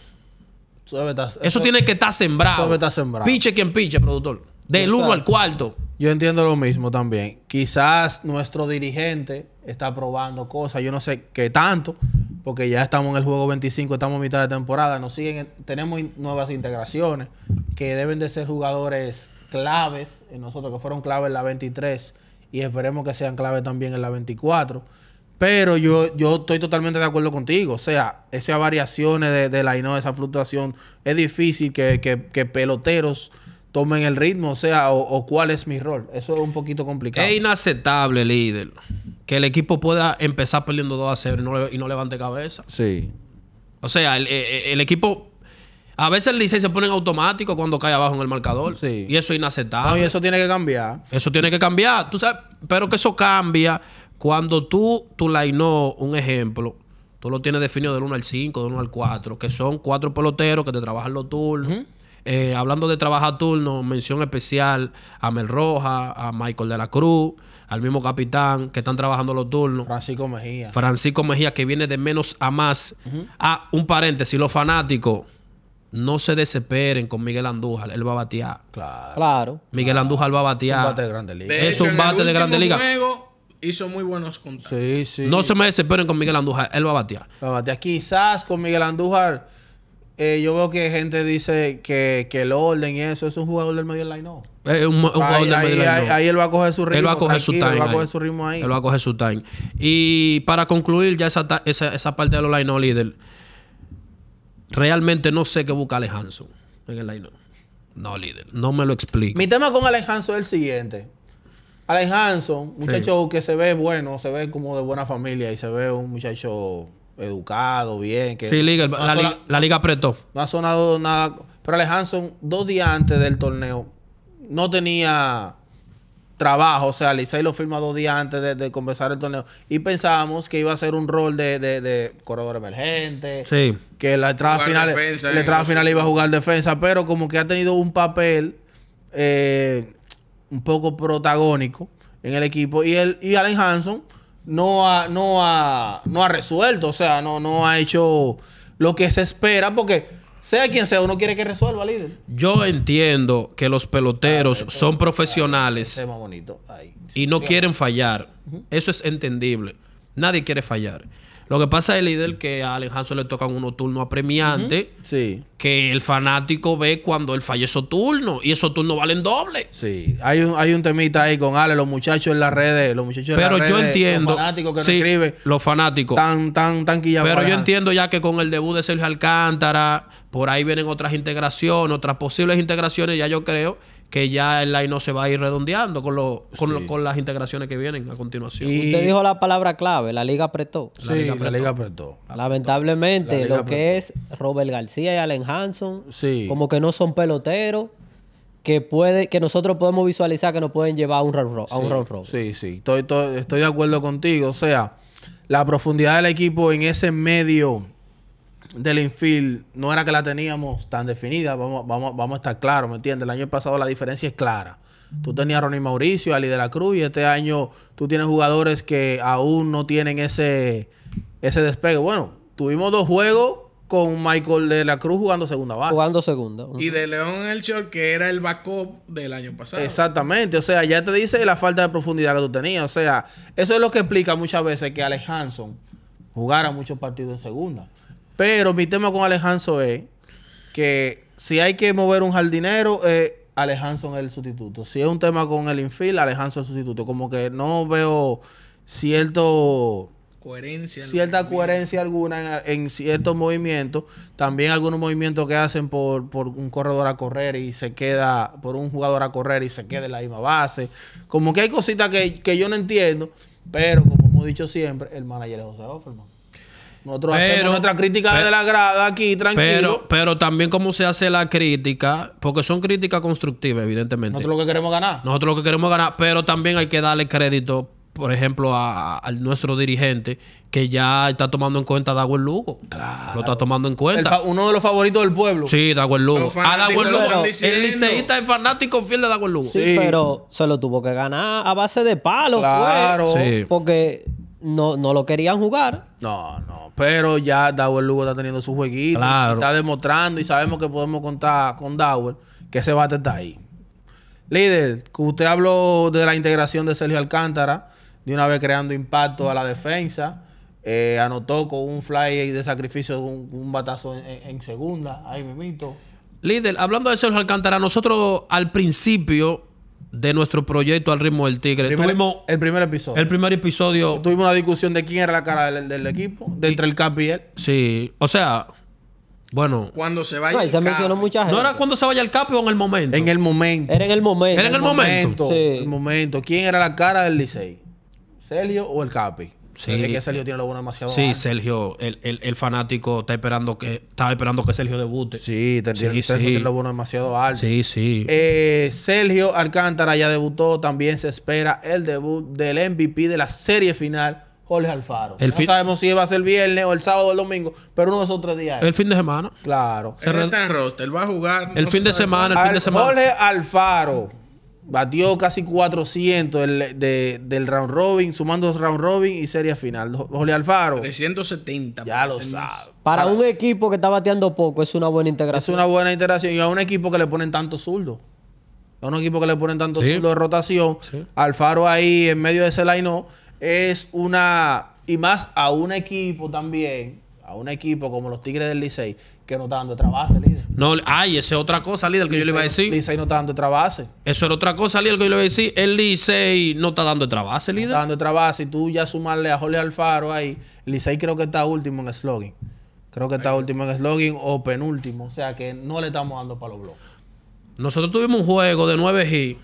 Eso, tiene que estar sembrado. Eso está sembrado. Piche quien piche, productor. Del 1 al cuarto. Yo entiendo lo mismo también. Quizás nuestro dirigente está probando cosas, yo no sé qué tanto, porque ya estamos en el juego 25, estamos a mitad de temporada, nos siguen, tenemos nuevas integraciones que deben de ser jugadores claves nosotros, que fueron claves en la 23 y esperemos que sean clave también en la 24. Pero yo, yo estoy totalmente de acuerdo contigo. O sea, esas variaciones de, de la INO, esa fluctuación, es difícil que, peloteros tomen el ritmo, o sea, o, cuál es mi rol. Eso es un poquito complicado. Es inaceptable, líder, que el equipo pueda empezar perdiendo 2 a 0 y no, levante cabeza. Sí. O sea, el, el equipo a veces el Licey se ponen automático cuando cae abajo en el marcador. Y eso es inaceptable. No, y eso tiene que cambiar. Eso tiene que cambiar. Tú sabes, pero que eso cambia cuando tú, tu lainó, un ejemplo, tú lo tienes definido del 1 al 5, del 1 al 4, que son cuatro peloteros que te trabajan los turnos. Eh, hablando de trabajar turnos, mención especial a Mel Roja, a Michael de la Cruz, al mismo capitán que están trabajando los turnos. Francisco Mejía. Francisco Mejía, que viene de menos a más. ah, un paréntesis, los fanáticos no se desesperen con Miguel Andújar, él va a batear. Claro. claro. Miguel Andújar va a batear. Un bate de grande liga. es un bate de grande liga. hizo muy buenos contactos. Sí, sí. No se me desesperen con Miguel Andújar, él va a batear. Va a batear. Quizás con Miguel Andújar, eh, yo veo que gente dice que, que, el orden y eso es un jugador del medio line no. Es un, jugador del medio ahí, Ahí él va a coger su ritmo. Él va a coger su time. Él va a coger su ritmo ahí. Él va a coger su time. Y para concluir ya esa, esa, esa parte de los line líder realmente no sé qué busca Alejandro en el No, líder, no me lo explico. Mi tema con Alejanzo es el siguiente. Alejandro, muchacho que se ve bueno, se ve como de buena familia y se ve un muchacho educado, bien. Que sí, liga, la, liga, la, apretó. No ha sonado nada. Pero Alejandro, dos días antes del torneo, no tenía trabajo, o sea, Licey lo firma dos días antes de, de comenzar el torneo y pensábamos que iba a ser un rol de, corredor emergente, sí. que la entrada final, la final iba a jugar defensa, pero como que ha tenido un papel eh, un poco protagónico en el equipo y él y Allen Hanson no ha, no no ha resuelto, o sea, no, no ha hecho lo que se espera porque sea quien sea, uno quiere que resuelva, líder. Yo entiendo que los peloteros ah, son este profesionales este y no quieren fallar. Eso es entendible. Nadie quiere fallar. Lo que pasa es, líder, que a Alejandro le tocan unos turnos apremiantes. Sí. Que el fanático ve cuando él falla esos turnos. Y esos turnos valen doble. Sí. Hay un, hay un temita ahí con Ale, los muchachos en las redes. Los muchachos Pero en las yo entiendo. Los fanáticos que sí, escriben. Los fanáticos. Tan, tan, tan Pero yo entiendo ya que con el debut de Sergio Alcántara, por ahí vienen otras integraciones, otras posibles integraciones, ya yo creo que ya el line no se va a ir redondeando con, con, las integraciones que vienen a continuación. Y... Usted dijo la palabra clave, la liga apretó. la liga apretó. Lamentablemente, lo que es Robert García y Allen Hanson, como que no son peloteros que puede que nosotros podemos visualizar que nos pueden llevar a un round sí, robin. Sí, sí, estoy, de acuerdo contigo. O sea, la profundidad del equipo en ese medio del infield no era que la teníamos tan definida, vamos, vamos, vamos a estar claros, ¿me entiendes? El año pasado la diferencia es clara. Tú tenías a Ronnie Mauricio, a de la Cruz, y este año tú tienes jugadores que aún no tienen ese, ese despegue. Bueno, tuvimos dos juegos con Michael de la Cruz jugando segunda base. Jugando segunda. Y de León el short, que era el backup del año pasado. Exactamente. O sea, ya te dice la falta de profundidad que tú tenías. O sea, eso es lo que explica muchas veces que Alex Hanson jugara muchos partidos en segunda. Pero mi tema con Alejandro es que si hay que mover un jardinero, eh, es el sustituto. Si es un tema con el infil, Alejandro es el sustituto. Como que no veo cierto coherencia cierta coherencia alguna en, ciertos movimientos también algunos movimientos que hacen por, un corredor a correr y se queda por un jugador a correr y se queda en la misma base como que hay cositas que, que yo no entiendo pero como hemos dicho siempre el manager es José Offerman nosotros pero, nuestra crítica de la grada aquí, tranquilo. Pero, pero también cómo se hace la crítica, porque son críticas constructivas, evidentemente. Nosotros lo que queremos ganar. Nosotros lo que queremos ganar, pero también hay que darle crédito, por ejemplo, a, nuestro dirigente, que ya está tomando en cuenta a el Lugo. Claro. Lo está tomando en cuenta. uno de los favoritos del pueblo. Sí, Dago Lugo. A Lugo. El liceísta es fanático fiel de el Lugo. Sí, pero se lo tuvo que ganar a base de palos. Claro. Porque no, no lo querían jugar. No, no. Pero ya Dauer Lugo está teniendo su jueguito. Está demostrando y sabemos que podemos contar con Dauer, que ese bate está ahí. Líder, usted habló de la integración de Sergio Alcántara, de una vez creando impacto a la defensa. Eh, anotó con un fly de sacrificio, un, batazo en, segunda. Ahí me mito. Líder, hablando de Sergio Alcántara, nosotros al principio de nuestro proyecto al ritmo del tigre. tuvimos, el primer episodio. El primer episodio. Tuvimos una discusión de quién era la cara del, equipo, de entre el Capi y él. Sí, o sea, bueno. Cuando se vaya. No, el se No era cuando se vaya el Capi o en el momento. En el momento. Era en el momento. Era en el, momento. El momento. ¿Quién era la cara del Licey? celio o el Capi? Sí. Sergio tiene demasiado. Sí, Sergio, el, fanático está esperando que estaba esperando que Sergio debute. Sí, Sergio sí, tiene lo bueno demasiado alto. Sí, sí. Eh, Sergio Alcántara ya debutó, también se espera el debut del MVP de la serie final. Jorge Alfaro. no sabemos si va a ser viernes o el sábado o el domingo, pero uno de esos tres días. El fin de semana. Claro. Él roster, va a jugar. El fin de semana, el fin de semana. Jorge Alfaro. Batió casi 400 del round robin, sumando round robin y serie final. Jorge Alfaro. 370. Ya lo sabe. Para, un equipo que está bateando poco, es una buena integración. Es una buena integración. Y a un equipo que le ponen tanto zurdo. A un equipo que le ponen tanto zurdo de rotación. Alfaro ahí en medio de ese line es una. Y más a un equipo también un equipo como los Tigres del Licey que no está dando otra líder. No, ay, esa es otra cosa, líder, que yo le iba a decir. Licey no está dando otra Eso era otra cosa, líder, que yo le iba a decir. El Licey no está dando otra base, líder. está dando otra Y tú ya sumarle a Jorge Alfaro ahí. El Licey creo que está último en el slogan. Creo que está último en el slogan o penúltimo. O sea que no le estamos dando para los bloques. Nosotros tuvimos un juego de 9 G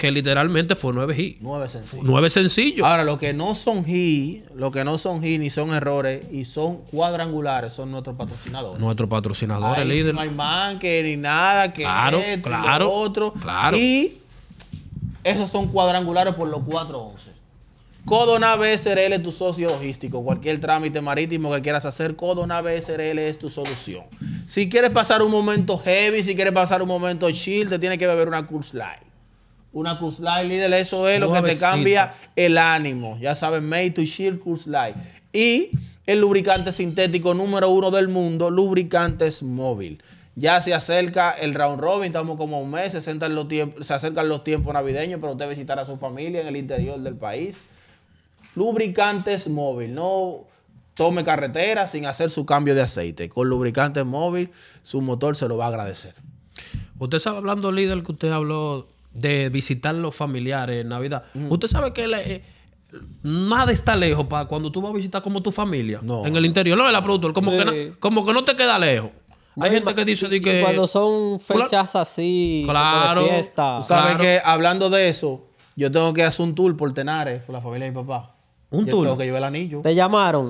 que literalmente fue nueve g Nueve sencillos. Nueve Ahora, lo que no son G, lo que no son hits ni son errores y son cuadrangulares son nuestros patrocinadores. Nuestros patrocinadores, líder. No hay man, que ni nada, que claro, claro, otro. Claro. Y esos son cuadrangulares por los 411. Codonave SRL es tu socio logístico. Cualquier trámite marítimo que quieras hacer, Codonave SRL es tu solución. Si quieres pasar un momento heavy, si quieres pasar un momento chill, te tienes que beber una Curse Light. Una Curse Light, líder, eso es lo que te cambia el ánimo. Ya saben, Made to Shield Cruz Light. Y el lubricante sintético número uno del mundo, lubricantes móvil. Ya se acerca el round robin, estamos como un mes, se, los se acercan los tiempos navideños para usted visitar a su familia en el interior del país. Lubricantes móvil, no tome carretera sin hacer su cambio de aceite. Con lubricantes móvil, su motor se lo va a agradecer. Usted estaba hablando, líder, que usted habló de visitar los familiares en Navidad. Usted sabe que eh, nada está lejos para cuando tú vas a visitar como tu familia no. en el interior. No, el productor, como, que, como que no te queda lejos. Hay gente que dice que... cuando son fechas así, claro, de fiesta. que hablando de eso, yo tengo que hacer un tour por Tenares, por la familia de mi papá. Un turno. que el anillo. ¿Te llamaron?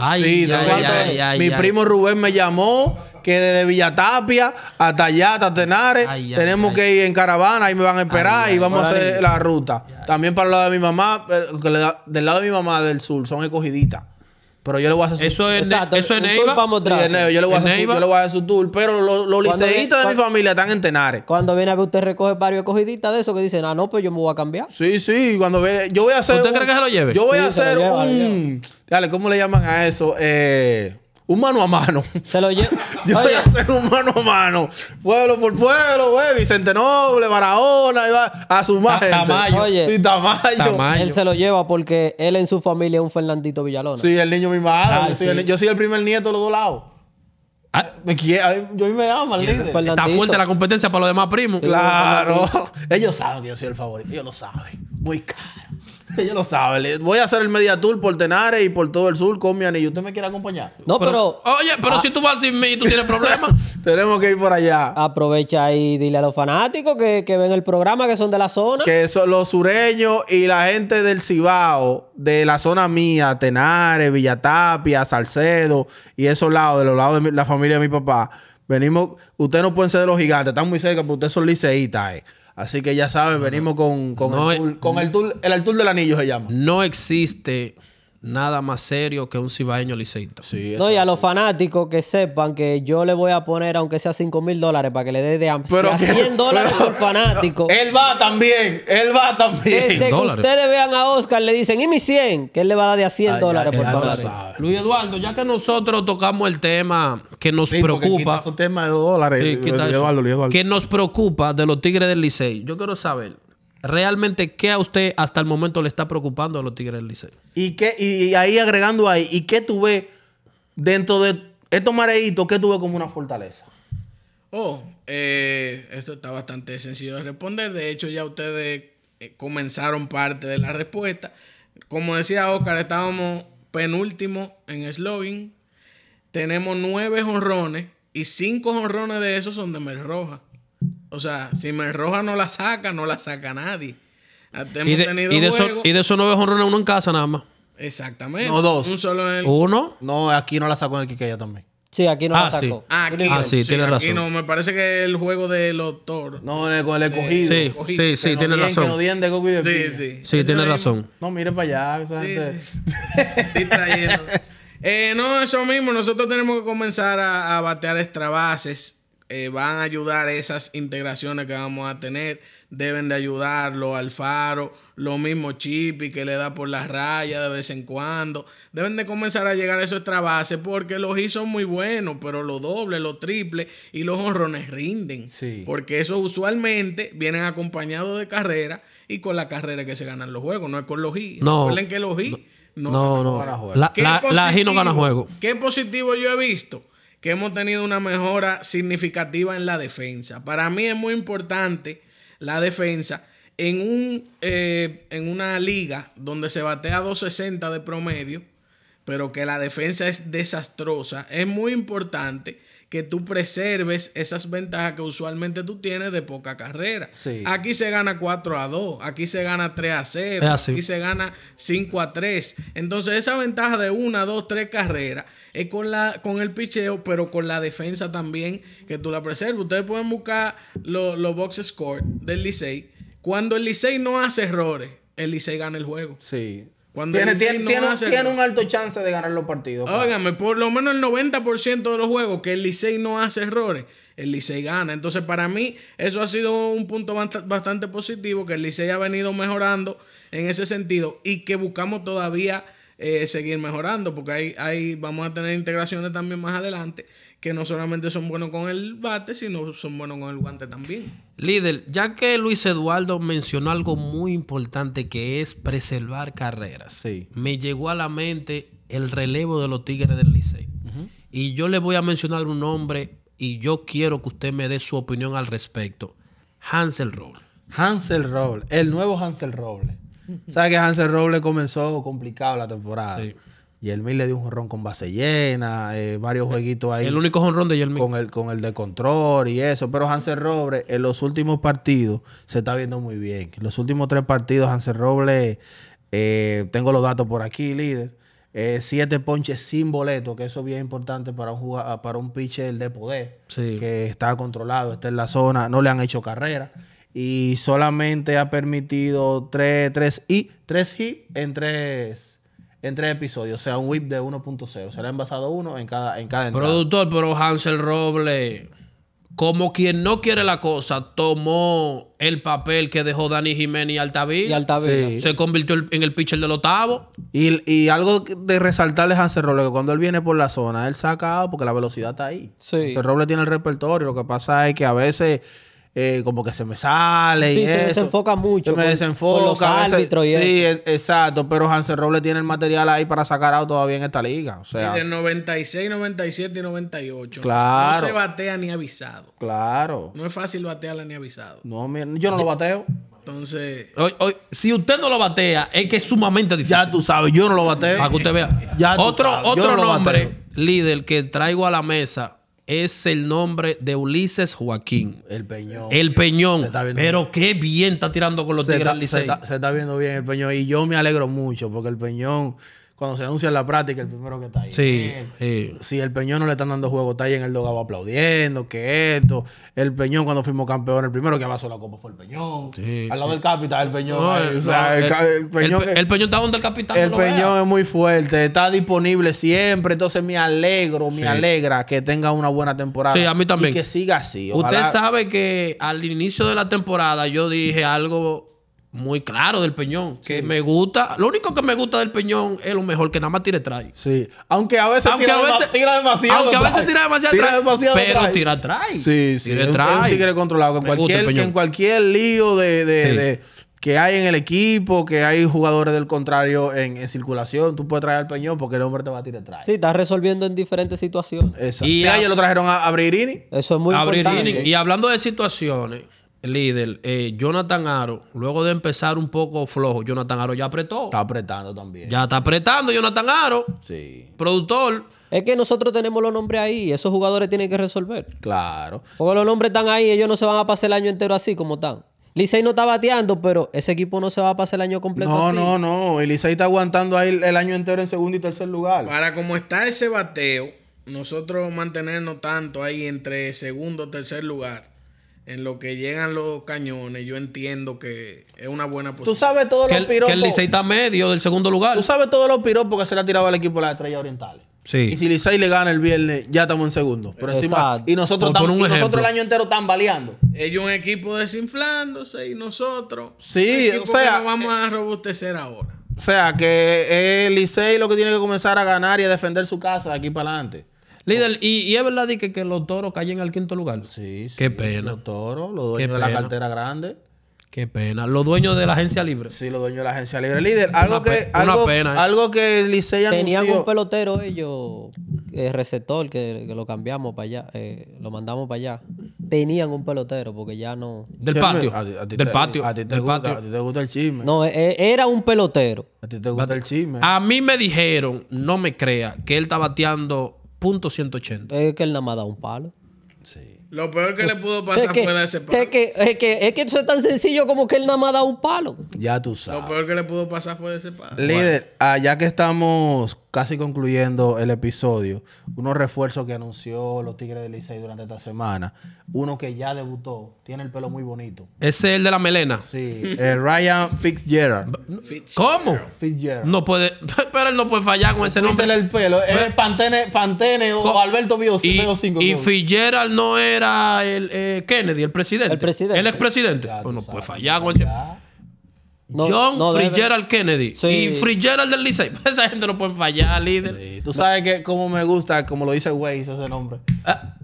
Mi primo Rubén me llamó que desde Villatapia hasta allá, hasta Tenares, tenemos que ir en caravana, ahí me van a esperar y vamos a hacer la ruta. También para el lado de mi mamá, eh, del lado de mi mamá del sur, son escogiditas. Pero yo le voy a hacer su Eso es, Exacto, eso es Neiva. yo, le voy a hacer su, tour. Pero los los liceístas de mi familia están en Tenares. Cuando viene a ver, usted recoge varios cogiditas de eso que dicen, ah, no, pues yo me voy a cambiar. Sí, sí, cuando ve, yo voy a hacer. ¿Usted cree que se lo lleve? Yo voy a hacer un. Dale, ¿cómo le llaman a eso? Eh, un mano a mano. Se lo llevo. Yo voy a hacer un mano a mano. Pueblo por pueblo, güey. Vicente Noble, Barahona, iba a su madre Tamayo. Oye. Sí, Tamayo. Él se lo lleva porque él en su familia es un Fernandito Villalona. Sí, el niño mi madre. Ah, yo soy el primer nieto de los dos lados. Ah. yo me ama el niño. Está fuerte la competencia para los demás primos. Claro. Ellos saben que yo soy el favorito. Ellos lo saben. Muy caro. Ella lo sabe. Voy a hacer el media tour por Tenares y por todo el sur con mi anillo. ¿Usted me quiere acompañar? No, pero... oye, pero ah. si tú vas sin mí, tú tienes problemas. Tenemos que ir por allá. Aprovecha y dile a los fanáticos que, ven el programa, que son de la zona. Que son los sureños y la gente del Cibao, de la zona mía, Tenares, Villatapia, Salcedo y esos lados, de los lados de la familia de mi papá. Venimos, ustedes no pueden ser de los gigantes, están muy cerca, pero ustedes son liceístas. Eh. Así que ya sabes, venimos con, con, el, el, del anillo se llama. No existe nada más serio que un cibaeño liceito Sí, no, a los fanáticos que sepan que yo le voy a poner, aunque sea 5 mil dólares, para que le dé de, a, pero, 100 dólares por fanático. Él va también, él va también. Desde que ustedes vean a Oscar, le dicen, ¿y mi 100? Que él le va a dar de a 100 ah, dólares, por favor. Luis Eduardo, ya que nosotros tocamos el tema que nos preocupa. tema de dólares. Eduardo. Que nos preocupa de los Tigres del Licey. Yo quiero saber, realmente qué a usted hasta el momento le está preocupando a los Tigres del Liceo. Y, qué, y ahí agregando ahí, ¿y qué tuve dentro de estos mareitos, qué tuve como una fortaleza? Oh, eh, esto está bastante sencillo de responder. De hecho, ya ustedes eh, comenzaron parte de la respuesta. Como decía Oscar, estábamos penúltimo en slogan. Tenemos nueve honrones y cinco jonrones de esos son de Mel Roja. O sea, si me enroja no la saca, no la saca nadie. hemos y, de, y, de Eso, y de esos a uno en casa nada más. Exactamente. No, dos. Un solo en Uno. No, aquí no la sacó en el Quiqueya también. Sí, aquí no ah, la sacó. Sí. ah, ah sí, tiene razón. aquí no, me parece que el juego de los toros. No, con el escogido. Sí, cogido. sí, sí, tiene razón. de sí, sí, sí. tiene razón. No, mire para allá. sí, sí. eh, no, eso mismo. Nosotros tenemos que comenzar a, a batear extra bases eh, van a ayudar esas integraciones que vamos a tener. Deben de ayudarlo al faro, lo mismo Chipi que le da por las rayas de vez en cuando. Deben de comenzar a llegar a esos base. porque los hits son muy buenos, pero los dobles, los triples y los honrones rinden. Sí. Porque eso usualmente vienen acompañados de carrera y con la carrera que se ganan los juegos, no es con los hits. No. que los hits no, no, no, no. La, la, no gana juego. Qué positivo yo he visto que hemos tenido una mejora significativa en la defensa. Para mí es muy importante la defensa en, un, eh, en una liga donde se batea 260 de promedio, pero que la defensa es desastrosa. Es muy importante que tú preserves esas ventajas que usualmente tú tienes de poca carrera. Aquí se gana 4 a 2, aquí se gana 3 a 0, aquí se gana 5 a 3. Entonces esa ventaja de 1, 2, 3 carreras es con, la, con el picheo, pero con la defensa también que tú la preservas. Ustedes pueden buscar los box score del Licey. Cuando el Licey no hace errores, el Licey gana el juego. Sí. Cuando tiene, tiene, tiene, tiene, un alto chance de ganar los partidos. Óigame, por lo menos el 90% de los juegos que el Licey no hace errores, el Licey gana. Entonces, para mí, eso ha sido un punto bastante positivo, que el Licey ha venido mejorando en ese sentido y que buscamos todavía eh, seguir mejorando, porque ahí, ahí vamos a tener integraciones también más adelante que no solamente son buenos con el bate, sino son buenos con el guante también. Líder, ya que Luis Eduardo mencionó algo muy importante que es preservar carreras, sí. me llegó a la mente el relevo de los Tigres del Licey. Y yo le voy a mencionar un nombre y yo quiero que usted me dé su opinión al respecto. Hansel Roble. Hansel Roble, el nuevo Hansel Roble. Sabes que Hansel Robles comenzó complicado la temporada. y Yermín le dio un jorrón con base llena, eh, varios jueguitos ahí. El único jonrón de Yermín. Con el, con el de control y eso. Pero Hansel Robles en los últimos partidos se está viendo muy bien. En los últimos tres partidos Hansel Robles, eh, tengo los datos por aquí, líder. Eh, siete ponches sin boleto, que eso es bien importante para un, para un pitcher de poder, que está controlado, está en la zona, no le han hecho carrera y solamente ha permitido 3, y 3 en 3 en tres episodios, o sea, un whip de 1.0. Se le ha envasado uno en cada, en cada Productor, pero Hansel Roble, como quien no quiere la cosa, tomó el papel que dejó Dani Jiménez y Altavilla. Y Altavilla. Se convirtió en el pitcher del octavo. Y, algo de resaltarle a Hansel Roble, que cuando él viene por la zona, él saca porque la velocidad está ahí. Sí. Hansel Roble tiene el repertorio. Lo que pasa es que a veces eh, como que se me sale sí, y se desenfoca mucho. Se me desenfoca. Con los y eso. Sí, e- exacto. Pero Hansen Robles tiene el material ahí para sacar algo todavía en esta liga. O sea, y de 96, 97 y 98. Claro. No se batea ni avisado. Claro. No es fácil batearle ni avisado. No, yo no lo bateo. Entonces. si usted no lo batea, es que es sumamente difícil. Ya tú sabes, yo no lo bateo. Para que usted vea. otro otro nombre, líder, que traigo a la mesa es el nombre de Ulises Joaquín. El Peñón. El Peñón. Pero qué bien está tirando con los se Tigres se está, viendo bien el Peñón. Y yo me alegro mucho porque el Peñón cuando se anuncia la práctica, el primero que está ahí. Sí, sí. Si el Peñón no le están dando juego, está ahí en el dogado aplaudiendo, que esto. El Peñón cuando fuimos campeón, el primero que abrazó la copa fue el Peñón. Sí, Al lado del capitán, el Peñón. el, Peñón está donde el capitán. El Peñón es muy fuerte, está disponible siempre. Entonces me alegro, me alegra que tenga una buena temporada. Sí, a mí también. Y que siga así. Usted sabe que al inicio de la temporada yo dije algo muy claro del Peñón. Que me gusta. Lo único que me gusta del Peñón es lo mejor que nada más tire trae. Sí. Aunque a veces, tira, demasiado. Aunque a veces tira demasiado, atrás demasiado pero tira atrás Sí, sí. Tira atrás es un tigre controlado. Que, cualquier, en cualquier lío de, de, de, que hay en el equipo, que hay jugadores del contrario en, circulación, tú puedes traer al Peñón porque el hombre te va a tirar atrás Sí, estás resolviendo en diferentes situaciones. Exacto. Y ayer lo trajeron a, Abririni. Eso es muy importante. Y hablando de situaciones líder, eh, Jonathan Aro, luego de empezar un poco flojo, Jonathan Aro ya apretó. Está apretando también. Ya está apretando Jonathan Aro. Sí. Productor. Es que nosotros tenemos los nombres ahí, esos jugadores tienen que resolver. Claro. Porque los nombres están ahí, ellos no se van a pasar el año entero así como están. Licey no está bateando, pero ese equipo no se va a pasar el año completo. No, así. no, no. El Licey está aguantando ahí el, año entero en segundo y tercer lugar. Para como está ese bateo, nosotros mantenernos tanto ahí entre segundo, y tercer lugar, en lo que llegan los cañones, yo entiendo que es una buena posición. Tú sabes todos los piropos. Que el Licey está medio del segundo lugar. Tú sabes todos los piropos que se le ha tirado al equipo de las estrellas orientales. Sí. Y si Licey le gana el viernes, ya estamos en segundo. encima, y nosotros, estamos nosotros el año entero baleando. Ellos un equipo desinflándose y nosotros. Sí, o sea. vamos a robustecer ahora. O sea, que el Licey lo que tiene que comenzar a ganar y a defender su casa de aquí para adelante. Líder, y, es verdad que, que los toros en al quinto lugar. Sí, sí. Qué pena. Los toros, los dueños de la cartera grande. Qué pena. Los dueños de la agencia libre. Sí, los dueños de la agencia libre. Líder, algo que. algo, eh. Algo que el anunció. Tenían un pelotero ellos, el eh, receptor, que, lo cambiamos para allá, eh, lo mandamos para allá. Tenían un pelotero, porque ya no. Del patio. del patio. A ti, te gusta, el chisme. No, era un pelotero. A ti te gusta el chisme. A mí me dijeron, no me crea, que él está bateando punto 180. Es que él nada más da un palo. Sí. Lo peor que le pudo pasar fue de ese palo. Es que, es, que, es que eso es tan sencillo como que él nada más da un palo. Ya tú sabes. Lo peor que le pudo pasar fue de ese palo. Líder, allá que estamos casi concluyendo el episodio, unos refuerzos que anunció los Tigres de Licey durante esta semana. Uno que ya debutó, tiene el pelo muy bonito. ¿Ese es el de la melena? Sí, eh, Ryan Fitzgerald. ¿Cómo? Fitzgerald. No puede, pero él no puede fallar con ese nombre. el pelo, es Pantene, Pantene o Alberto Bio Y, y Fitzgerald no era el eh, Kennedy, el presidente. El presidente. El expresidente. Pues no puede fallar con ese... John no Fitzgerald Kennedy y Fitzgerald del Licey. Esa gente no puede fallar, líder. Sí. Tú sabes que cómo me gusta, como lo dice Waze ese nombre. Ah,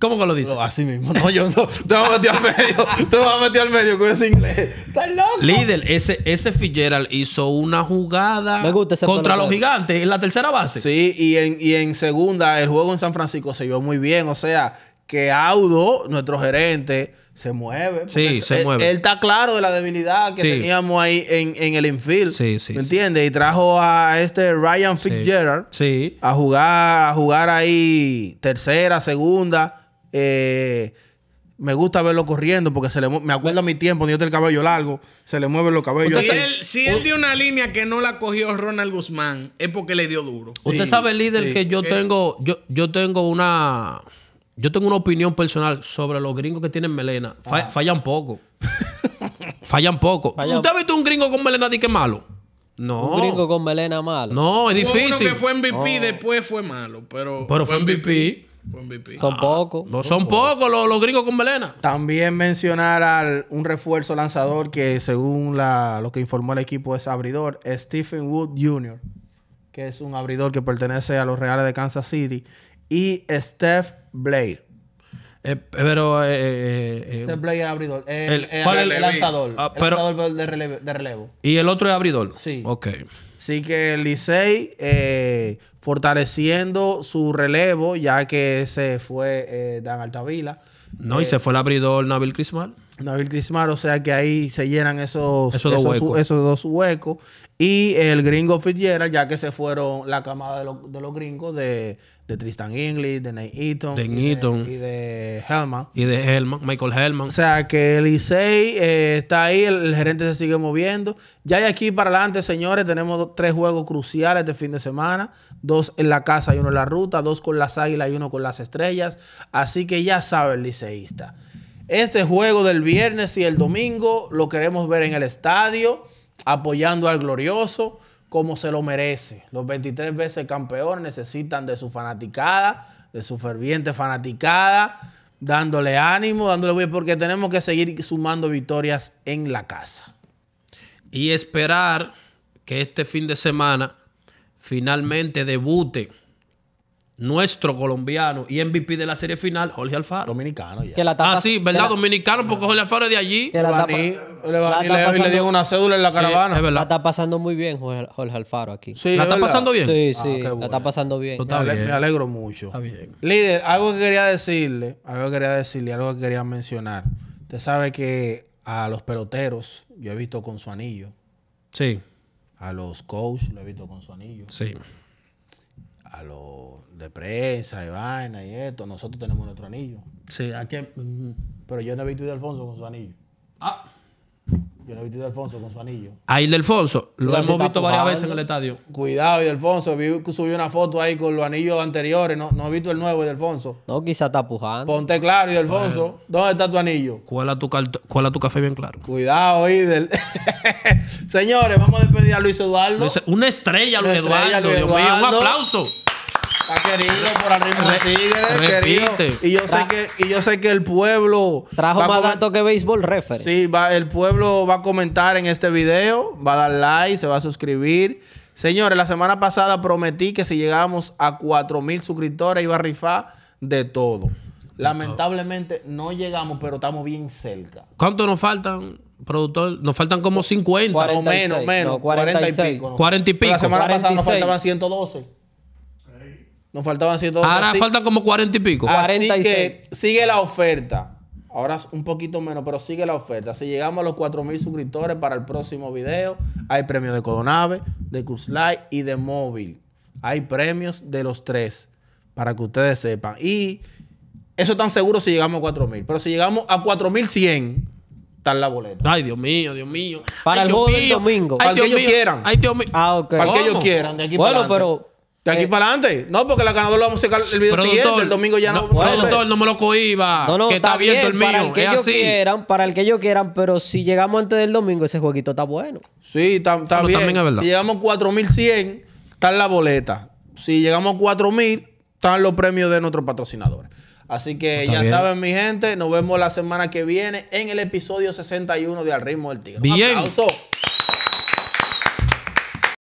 ¿Cómo que lo dice? Así mismo. No, yo no. Te vas a meter al medio. Te voy a meter al medio con ese inglés. ¡Estás loco! Líder, ese, ese Fitzgerald hizo una jugada contra los gigantes en la tercera base. Sí, y en, y en segunda, el juego en San Francisco se vio muy bien. O sea, que Audo, nuestro gerente se mueve. Sí, se mueve. Él está claro de la debilidad que teníamos ahí en, en, el infield. Sí, sí. ¿Me entiendes? Y trajo a este Ryan Fitzgerald sí. a jugar, a jugar ahí tercera, segunda. Eh, me gusta verlo corriendo porque se le me acuerdo a mi tiempo yo tenía el cabello largo, se le mueven los cabellos. si, él, dio una línea que no la cogió Ronald Guzmán, es porque le dio duro. Usted sabe, líder, que yo eh, tengo, yo, yo tengo una yo tengo una opinión personal sobre los gringos que tienen melena. Ah. Fallan poco. fallan poco. ¿Usted ha visto un gringo con melena de que malo? No. Un gringo con melena malo. No, es difícil. Uno que fue MVP y oh. después fue malo, pero. fue MVP. Fue MVP. son ah, pocos. No son pocos los, gringos con melena. También mencionar al un refuerzo lanzador que, según lo que informó el equipo, es abridor, Stephen Wood Jr., que es un abridor que pertenece a los Reales de Kansas City y Steph Blair. Eh, pero. Eh, eh, Steph el abridor. El, lanzador. el lanzador ah, de relevo, Y el otro es abridor. Sí. Ok. Así que Licey fortaleciendo su relevo, ya que se fue Dan Altavila. No, y se fue el abridor Nabil Crismar, Nabil Crismar, o sea que ahí se llenan esos, dos huecos. Y el gringo Fitzgerald, ya que se fueron la camada de, los gringos de, Tristan Inglis, de Nate Eaton, y, De, y de Hellman. Y de Hellman, Michael Hellman. O sea que el Licey eh, está ahí, el, gerente se sigue moviendo. Ya de aquí para adelante, señores, tenemos tres juegos cruciales de fin de semana. Dos en la casa y uno en la ruta, dos con las águilas y uno con las estrellas. Así que ya sabe el liceísta. Este juego del viernes y el domingo lo queremos ver en el estadio apoyando al glorioso como se lo merece. Los 23 veces campeón necesitan de su fanaticada, de su ferviente fanaticada, dándole ánimo, dándole porque tenemos que seguir sumando victorias en la casa. Y esperar que este fin de semana finalmente debute nuestro colombiano y MVP de la serie final, Jorge Alfaro. Dominicano, ah, sí, ¿verdad? Dominicano, porque Jorge Alfaro es de allí. Que la y le dieron una cédula en la caravana. La está pasando muy bien Jorge, Alfaro aquí. Sí, ¿La está pasando bien? sí, ah, sí. la está pasando bien. Me, me alegro mucho. bien. Líder, algo que quería decirle, algo que quería decirle, algo que quería mencionar. Usted sabe que a los peloteros yo he visto con su anillo. Sí, A los coaches lo he visto con su anillo. sí a los de prensa, de vaina y esto. Nosotros tenemos nuestro anillo. Sí, aquí. Pero yo no he visto a Alfonso con su anillo. Ah. Yo no he visto a Alfonso con su anillo. A Ildefonso, lo hemos visto varias veces en el estadio. Cuidado, Ildefonso. Vi, subió una foto ahí con los anillos anteriores. No, no he visto el nuevo, Ildefonso. No, quizá está pujando. Ponte claro, Ildefonso. Alfonso ¿Dónde está tu anillo? Cuela tu, tu café bien claro. Cuidado, Idel. Señores, vamos a despedir a Luis Eduardo. una estrella, Luis, Eduardo. Luis Eduardo. Dios mío, un aplauso. Y yo, sé que, y yo sé que el pueblo. Trajo más datos que béisbol referee. Sí, va, el pueblo va a comentar en este video, va a dar like, se va a suscribir. Señores, la semana pasada prometí que si llegábamos a mil suscriptores iba a rifar de todo. Lamentablemente no llegamos, pero estamos bien cerca. ¿Cuánto nos faltan? productor, nos faltan como 50 o menos, menos, 40 y pico. y pico. la semana pasada nos faltaban 112. Nos faltaban 120. Ahora faltan como 40 y pico. Así que sigue la oferta. Ahora un poquito menos, pero sigue la oferta. Si llegamos a los 4000 suscriptores para el próximo video, hay premios de Codonave, de Cruz Light y de Móvil. Hay premios de los tres, para que ustedes sepan. Y eso tan seguro si llegamos a 4000. Pero si llegamos a 4100, está la boleta. Ay, Dios mío, Dios mío. Para el juego del domingo. para que ellos quieran. Ah, Para que ellos quieran. bueno, pero de aquí eh. para adelante. No, porque la ganadora lo vamos a sacar el video siguiente. El domingo ya no. no doctor, no me lo cohiba. No, no, que está, abierto el mío. Para el que así. quieran, para el que ellos quieran. Pero si llegamos antes del domingo, ese jueguito está bueno. Sí, está, bien. Si llegamos a 4100, está en la boleta. Si llegamos a 4000, están los premios de nuestros patrocinadores. Así que pues ya saben, mi gente. Nos vemos la semana que viene en el episodio 61 de Al Ritmo del Tigre. Bien.